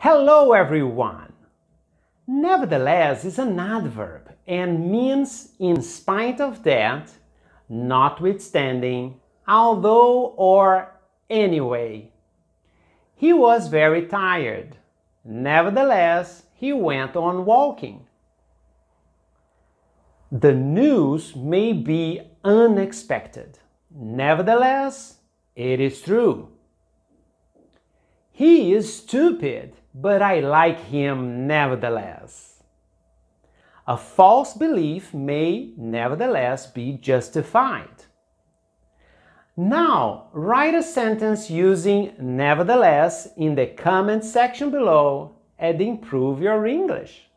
Hello everyone! Nevertheless is an adverb and means in spite of that, notwithstanding, although or anyway. He was very tired. Nevertheless, he went on walking. The news may be unexpected. Nevertheless, it is true. He is stupid but I like him nevertheless. A false belief may nevertheless be justified. Now, write a sentence using nevertheless in the comment section below and improve your English.